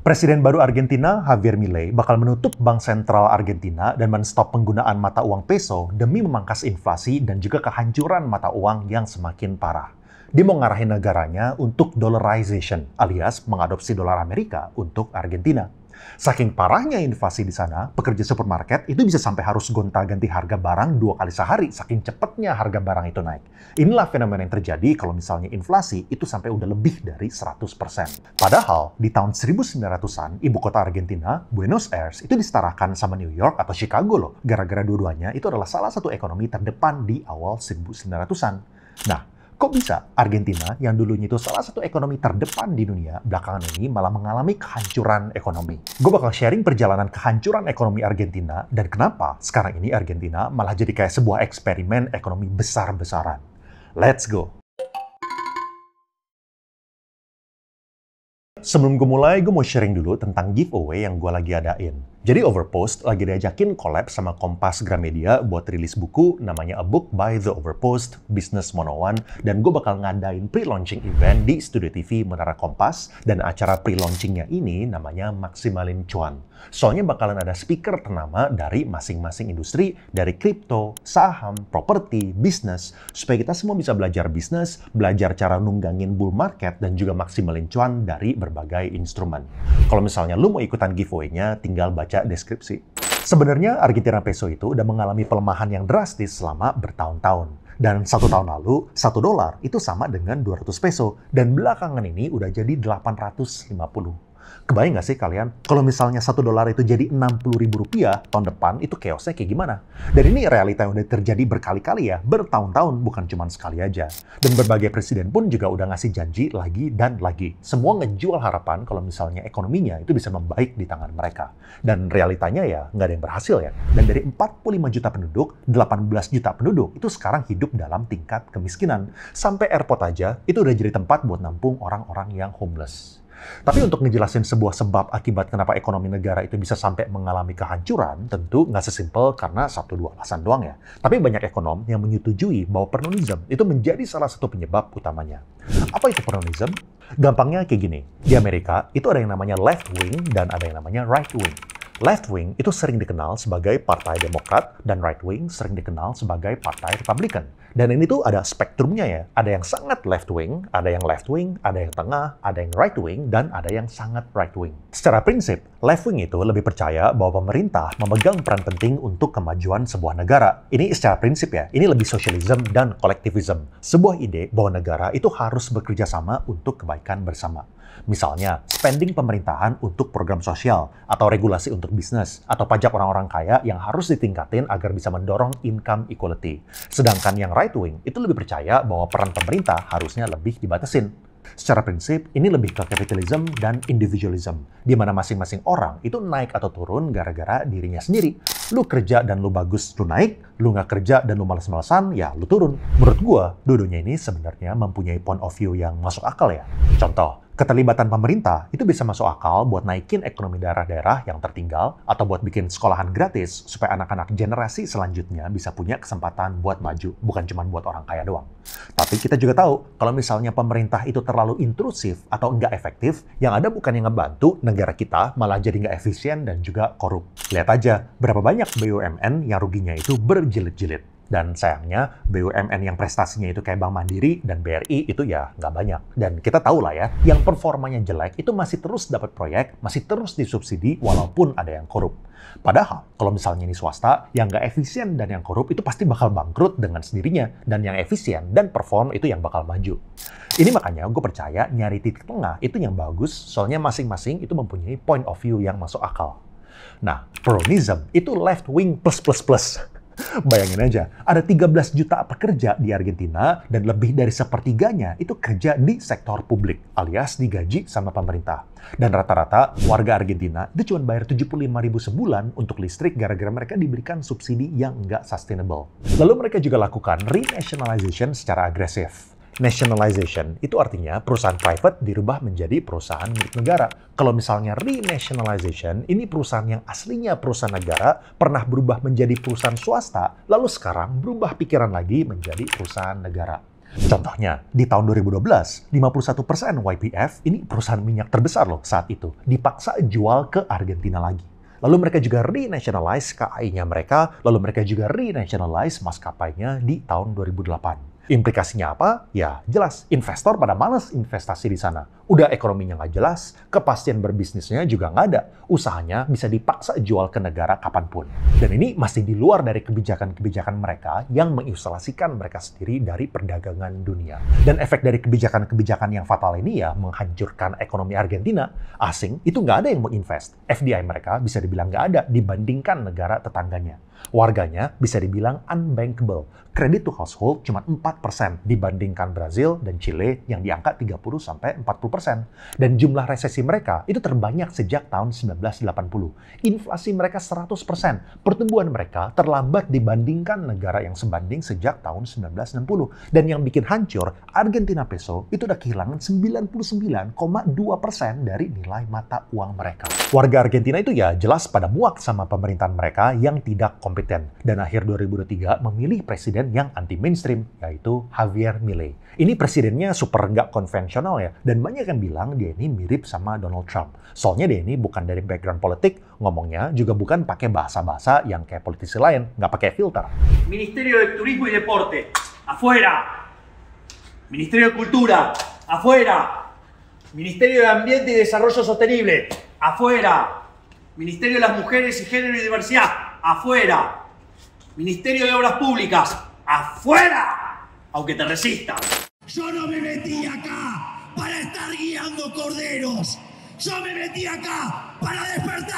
Presiden baru Argentina, Javier Milei, bakal menutup Bank Sentral Argentina dan menstop penggunaan mata uang peso demi memangkas inflasi dan juga kehancuran mata uang yang semakin parah. Dia mau ngarahin negaranya untuk dollarization alias mengadopsi dolar Amerika untuk Argentina. Saking parahnya invasi di sana, pekerja supermarket itu bisa sampai harus gonta-ganti harga barang dua kali sehari, saking cepatnya harga barang itu naik. Inilah fenomena yang terjadi kalau misalnya inflasi itu sampai udah lebih dari 100%. Padahal, di tahun 1900-an, ibu kota Argentina, Buenos Aires, itu disetarakan sama New York atau Chicago loh, gara-gara dua-duanya itu adalah salah satu ekonomi terdepan di awal 1900-an. Nah, Kok bisa Argentina yang dulunya itu salah satu ekonomi terdepan di dunia, belakangan ini malah mengalami kehancuran ekonomi? Gue bakal sharing perjalanan kehancuran ekonomi Argentina dan kenapa sekarang ini Argentina malah jadi kayak sebuah eksperimen ekonomi besar-besaran. Let's go! Sebelum gue mulai, gue mau sharing dulu tentang giveaway yang gue lagi adain. Jadi Overpost lagi diajakin collab sama Kompas Gramedia buat rilis buku namanya A Book by The Overpost, Business 101, dan gue bakal ngadain pre-launching event di Studio TV Menara Kompas, dan acara pre-launchingnya ini namanya Maksimalin Cuan. Soalnya bakalan ada speaker ternama dari masing-masing industri, dari kripto, saham, properti, bisnis, supaya kita semua bisa belajar bisnis, belajar cara nunggangin bull market, dan juga maksimalin cuan dari berbagai instrumen. Kalau misalnya lu mau ikutan giveaway-nya, tinggal baca baca deskripsi. Sebenarnya Argentina peso itu udah mengalami pelemahan yang drastis selama bertahun-tahun. Dan satu tahun lalu, satu dolar itu sama dengan 200 peso. Dan belakangan ini udah jadi 850 Kebayang nggak sih kalian, kalau misalnya satu dolar itu jadi 60 ribu rupiah tahun depan, itu chaosnya kayak gimana? Dan ini realita yang udah terjadi berkali-kali ya, bertahun-tahun, bukan cuma sekali aja. Dan berbagai presiden pun juga udah ngasih janji lagi dan lagi. Semua ngejual harapan kalau misalnya ekonominya itu bisa membaik di tangan mereka. Dan realitanya ya, nggak ada yang berhasil ya. Dan dari 45 juta penduduk, 18 juta penduduk itu sekarang hidup dalam tingkat kemiskinan. Sampai airport aja, itu udah jadi tempat buat nampung orang-orang yang homeless. Tapi untuk ngejelasin sebuah sebab akibat kenapa ekonomi negara itu bisa sampai mengalami kehancuran, tentu nggak sesimpel karena satu dua alasan doang ya. Tapi banyak ekonom yang menyetujui bahwa peronism itu menjadi salah satu penyebab utamanya. Apa itu peronism? Gampangnya kayak gini. Di Amerika itu ada yang namanya left wing dan ada yang namanya right wing. Left wing itu sering dikenal sebagai Partai Demokrat dan right wing sering dikenal sebagai Partai Republikan. Dan ini tuh ada spektrumnya ya. Ada yang sangat left wing, ada yang left wing, ada yang tengah, ada yang right wing, dan ada yang sangat right wing. Secara prinsip, left wing itu lebih percaya bahwa pemerintah memegang peran penting untuk kemajuan sebuah negara. Ini secara prinsip ya. Ini lebih sosialisme dan kolektivisme. Sebuah ide bahwa negara itu harus bekerja sama untuk kebaikan bersama. Misalnya, spending pemerintahan untuk program sosial, atau regulasi untuk bisnis, atau pajak orang-orang kaya yang harus ditingkatin agar bisa mendorong income equality. Sedangkan yang right wing itu lebih percaya bahwa peran pemerintah harusnya lebih dibatasin. Secara prinsip, ini lebih ke capitalism dan individualism, di mana masing-masing orang itu naik atau turun gara-gara dirinya sendiri. Lu kerja dan lu bagus, lu naik. Lu nggak kerja dan lu males-malesan, ya lu turun. Menurut gua, dudunya ini sebenarnya mempunyai point of view yang masuk akal ya. Contoh, keterlibatan pemerintah itu bisa masuk akal buat naikin ekonomi daerah-daerah yang tertinggal atau buat bikin sekolahan gratis supaya anak-anak generasi selanjutnya bisa punya kesempatan buat maju, bukan cuma buat orang kaya doang. Tapi kita juga tahu kalau misalnya pemerintah itu terlalu intrusif atau nggak efektif, yang ada bukan yang ngebantu negara kita, malah jadi nggak efisien dan juga korup. Lihat aja berapa banyak BUMN yang ruginya itu berjilid-jilid. Dan sayangnya BUMN yang prestasinya itu kayak Bank Mandiri dan BRI itu ya nggak banyak. Dan kita tahu lah ya, yang performanya jelek itu masih terus dapat proyek, masih terus disubsidi walaupun ada yang korup. Padahal kalau misalnya ini swasta, yang nggak efisien dan yang korup itu pasti bakal bangkrut dengan sendirinya. Dan yang efisien dan perform itu yang bakal maju. Ini makanya gue percaya nyari titik tengah itu yang bagus, soalnya masing-masing itu mempunyai point of view yang masuk akal. Nah, Peronism itu left wing plus plus plus. Bayangin aja, ada 13 juta pekerja di Argentina dan lebih dari sepertiganya itu kerja di sektor publik alias digaji sama pemerintah. Dan rata-rata warga Argentina itu cuma bayar 75 ribu sebulan untuk listrik gara-gara mereka diberikan subsidi yang nggak sustainable. Lalu mereka juga lakukan renationalization secara agresif. Nationalization itu artinya perusahaan private dirubah menjadi perusahaan milik negara. Kalau misalnya renationalization, ini perusahaan yang aslinya perusahaan negara pernah berubah menjadi perusahaan swasta, lalu sekarang berubah pikiran lagi menjadi perusahaan negara. Contohnya, di tahun 2012, 51% YPF, ini perusahaan minyak terbesar loh saat itu, dipaksa jual ke Argentina lagi. Lalu mereka juga renationalize KAI-nya mereka, lalu mereka juga renationalize maskapainya di tahun 2008. Implikasinya apa? Ya jelas, investor pada malas investasi di sana. Udah ekonominya nggak jelas, kepastian berbisnisnya juga nggak ada. Usahanya bisa dipaksa jual ke negara kapanpun. Dan ini masih di luar dari kebijakan-kebijakan mereka yang mengisolasikan mereka sendiri dari perdagangan dunia. Dan efek dari kebijakan-kebijakan yang fatal ini ya menghancurkan ekonomi Argentina. Asing itu nggak ada yang mau invest. FDI mereka bisa dibilang nggak ada dibandingkan negara tetangganya. Warganya bisa dibilang unbankable. Kredit to household cuma 4% dibandingkan Brazil dan Chile yang diangkat 30 sampai 40%. Dan jumlah resesi mereka itu terbanyak sejak tahun 1980. Inflasi mereka 100%. Pertumbuhan mereka terlambat dibandingkan negara yang sebanding sejak tahun 1960. Dan yang bikin hancur, Argentina peso itu udah kehilangan 99,2% dari nilai mata uang mereka. Warga Argentina itu ya jelas pada muak sama pemerintahan mereka yang tidak kompeten. Dan akhir 2023 memilih presiden yang anti-mainstream, yaitu Javier Milei. Ini presidennya super nggak konvensional ya, dan banyak akan bilang dia ini mirip sama Donald Trump. Soalnya dia ini bukan dari background politik, ngomongnya juga bukan pakai bahasa-bahasa yang kayak politisi lain, nggak pakai filter. Ministerio de Turismo y Deporte, afuera. Ministerio de Cultura, afuera. Ministerio de Ambiente y Desarrollo Sostenible, afuera. Ministerio de las Mujeres y Género y Diversidad, afuera. Ministerio de Obras Públicas, afuera. Aunque te resista. Yo no me metí acá. corderos. Yo me metí acá para despertar.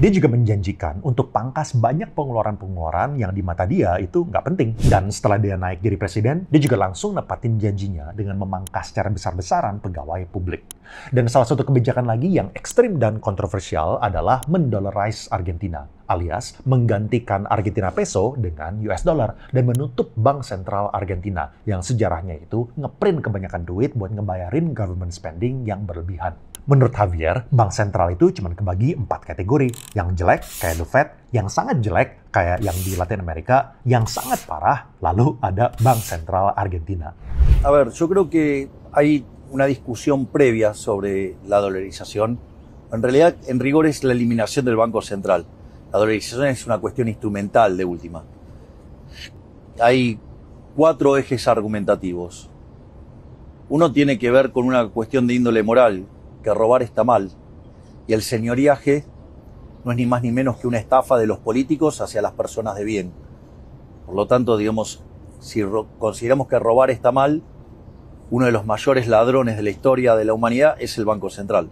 Dia juga menjanjikan untuk pangkas banyak pengeluaran-pengeluaran yang di mata dia itu nggak penting. Dan setelah dia naik jadi presiden, dia juga langsung nepatin janjinya dengan memangkas secara besar-besaran pegawai publik. Dan salah satu kebijakan lagi yang ekstrim dan kontroversial adalah mendolarize Argentina alias menggantikan Argentina peso dengan US dollar dan menutup bank sentral Argentina yang sejarahnya itu ngeprint kebanyakan duit buat ngebayarin government spending yang berlebihan. Menurut Javier, bank sentral itu cuma kebagi empat kategori. Yang jelek kayak The Fed, yang sangat jelek kayak yang di Latin Amerika, yang sangat parah, lalu ada Bank Sentral Argentina. A ver, yo creo que hay una discusión previa sobre la dolarización. En realidad, en rigor es la eliminación del Banco Central. La dolarización es una cuestión instrumental de última. Hay cuatro ejes argumentativos. Uno tiene que ver con una cuestión de índole moral, que robar está mal y el señoriaje no es ni más ni menos que una estafa de los políticos hacia las personas de bien. Por lo tanto, digamos, si consideramos que robar está mal, uno de los mayores ladrones de la historia de la humanidad es el Banco Central.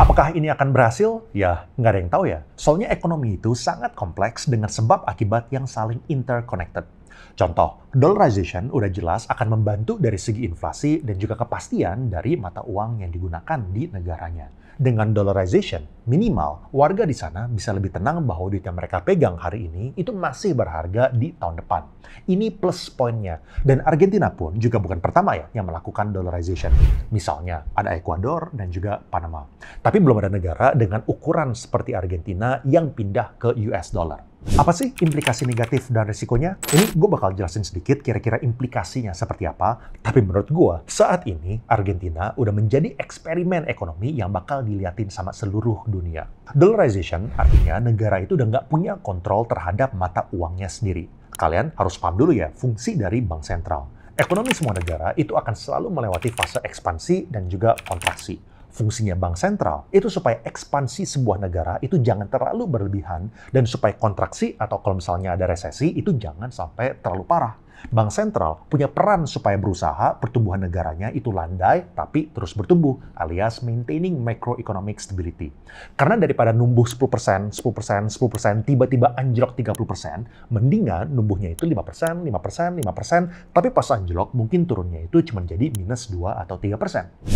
Apakah ini akan berhasil? Ya, nggak ada yang tahu ya. Soalnya ekonomi itu sangat kompleks dengan sebab akibat yang saling interconnected. Contoh, dollarization udah jelas akan membantu dari segi inflasi dan juga kepastian dari mata uang yang digunakan di negaranya. Dengan dollarization minimal, warga di sana bisa lebih tenang bahwa duit yang mereka pegang hari ini itu masih berharga di tahun depan. Ini plus poinnya. Dan Argentina pun juga bukan pertama ya yang melakukan dollarization. Misalnya ada Ekuador dan juga Panama. Tapi belum ada negara dengan ukuran seperti Argentina yang pindah ke US dollar. Apa sih implikasi negatif dan resikonya? Ini gue bakal jelasin sedikit kira-kira implikasinya seperti apa. Tapi menurut gue, saat ini Argentina udah menjadi eksperimen ekonomi yang bakal diliatin sama seluruh dunia. Dollarization artinya negara itu udah nggak punya kontrol terhadap mata uangnya sendiri. Kalian harus paham dulu ya fungsi dari bank sentral. Ekonomi semua negara itu akan selalu melewati fase ekspansi dan juga kontraksi fungsinya bank sentral itu supaya ekspansi sebuah negara itu jangan terlalu berlebihan dan supaya kontraksi atau kalau misalnya ada resesi itu jangan sampai terlalu parah. Bank sentral punya peran supaya berusaha pertumbuhan negaranya itu landai tapi terus bertumbuh alias maintaining macroeconomic stability. Karena daripada numbuh 10%, 10%, 10%, tiba-tiba anjlok 30%, mendingan numbuhnya itu 5%, 5%, 5%, tapi pas anjlok mungkin turunnya itu cuma jadi minus 2 atau 3%.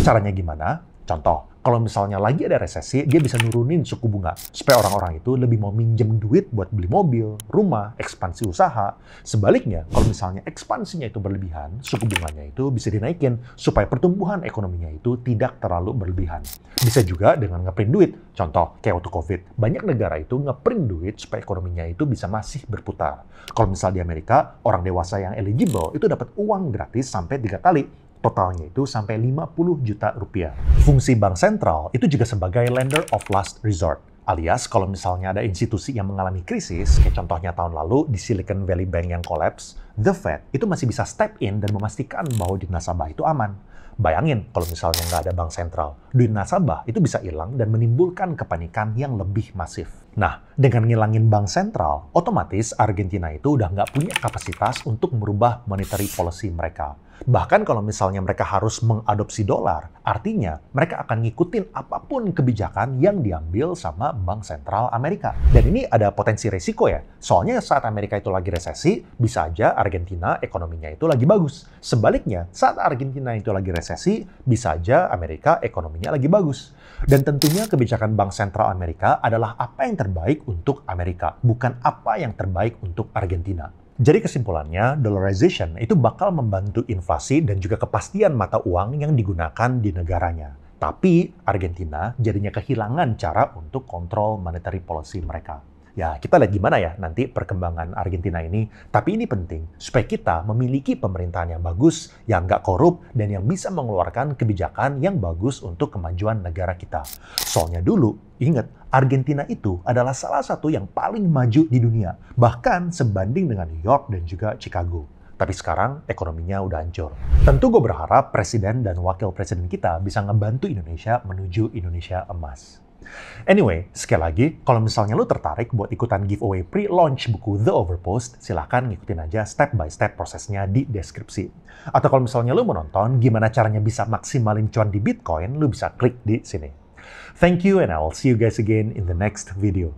Caranya gimana? Contoh, kalau misalnya lagi ada resesi, dia bisa nurunin suku bunga supaya orang-orang itu lebih mau minjem duit buat beli mobil, rumah, ekspansi usaha. Sebaliknya, kalau misalnya ekspansinya itu berlebihan, suku bunganya itu bisa dinaikin supaya pertumbuhan ekonominya itu tidak terlalu berlebihan. Bisa juga dengan ngeprint duit. Contoh, kayak waktu COVID, banyak negara itu ngeprint duit supaya ekonominya itu bisa masih berputar. Kalau misalnya di Amerika, orang dewasa yang eligible itu dapat uang gratis sampai tiga kali Totalnya itu sampai 50 juta rupiah. Fungsi bank sentral itu juga sebagai lender of last resort. Alias kalau misalnya ada institusi yang mengalami krisis, kayak contohnya tahun lalu di Silicon Valley Bank yang collapse, the Fed itu masih bisa step in dan memastikan bahwa di nasabah itu aman. Bayangin kalau misalnya nggak ada bank sentral, duit nasabah itu bisa hilang dan menimbulkan kepanikan yang lebih masif. Nah, dengan ngilangin bank sentral, otomatis Argentina itu udah nggak punya kapasitas untuk merubah monetary policy mereka. Bahkan kalau misalnya mereka harus mengadopsi dolar, artinya mereka akan ngikutin apapun kebijakan yang diambil sama Bank Sentral Amerika. Dan ini ada potensi resiko ya. Soalnya saat Amerika itu lagi resesi, bisa aja Argentina ekonominya itu lagi bagus. Sebaliknya, saat Argentina itu lagi resesi, bisa aja Amerika ekonominya lagi bagus. Dan tentunya kebijakan Bank Sentral Amerika adalah apa yang terbaik untuk Amerika, bukan apa yang terbaik untuk Argentina. Jadi kesimpulannya, dollarization itu bakal membantu inflasi dan juga kepastian mata uang yang digunakan di negaranya. Tapi Argentina jadinya kehilangan cara untuk kontrol monetary policy mereka. Ya, kita lihat gimana ya nanti perkembangan Argentina ini. Tapi ini penting supaya kita memiliki pemerintahan yang bagus, yang nggak korup, dan yang bisa mengeluarkan kebijakan yang bagus untuk kemajuan negara kita. Soalnya dulu, ingat, Argentina itu adalah salah satu yang paling maju di dunia, bahkan sebanding dengan New York dan juga Chicago. Tapi sekarang ekonominya udah hancur. Tentu gue berharap presiden dan wakil presiden kita bisa ngebantu Indonesia menuju Indonesia emas. Anyway, sekali lagi, kalau misalnya lo tertarik buat ikutan giveaway pre-launch buku The Overpost, silahkan ngikutin aja step by step prosesnya di deskripsi. Atau kalau misalnya lo mau nonton gimana caranya bisa maksimalin cuan di Bitcoin, lo bisa klik di sini. Thank you and I'll see you guys again in the next video.